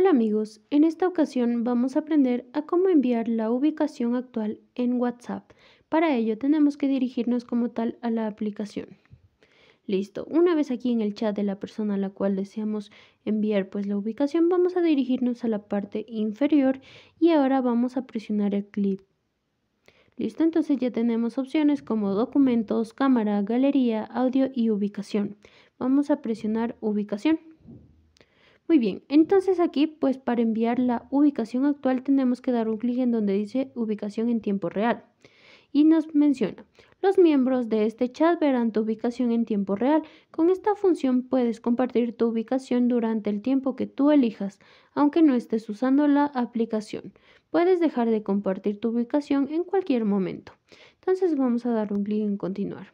Hola amigos, en esta ocasión vamos a aprender a cómo enviar la ubicación actual en WhatsApp. Para ello tenemos que dirigirnos como tal a la aplicación. Listo, una vez aquí en el chat de la persona a la cual deseamos enviar pues la ubicación, vamos a dirigirnos a la parte inferior y ahora vamos a presionar el clip. Listo, entonces ya tenemos opciones como documentos, cámara, galería, audio y ubicación. Vamos a presionar ubicación. Muy bien, entonces aquí pues para enviar la ubicación actual tenemos que dar un clic en donde dice ubicación en tiempo real. Y nos menciona, los miembros de este chat verán tu ubicación en tiempo real. Con esta función puedes compartir tu ubicación durante el tiempo que tú elijas, aunque no estés usando la aplicación. Puedes dejar de compartir tu ubicación en cualquier momento. Entonces vamos a dar un clic en continuar.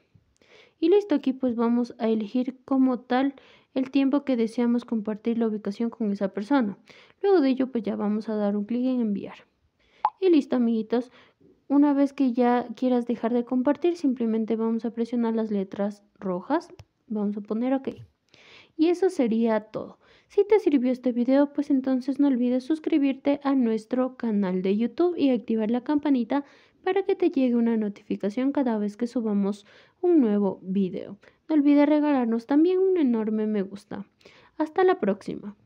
Y listo, aquí pues vamos a elegir como tal el tiempo que deseamos compartir la ubicación con esa persona. Luego de ello pues ya vamos a dar un clic en enviar. Y listo amiguitos, una vez que ya quieras dejar de compartir simplemente vamos a presionar las letras rojas, vamos a poner ok. Y eso sería todo. Si te sirvió este video, pues entonces no olvides suscribirte a nuestro canal de YouTube y activar la campanita para que te llegue una notificación cada vez que subamos un nuevo video. No olvides regalarnos también un enorme me gusta. Hasta la próxima.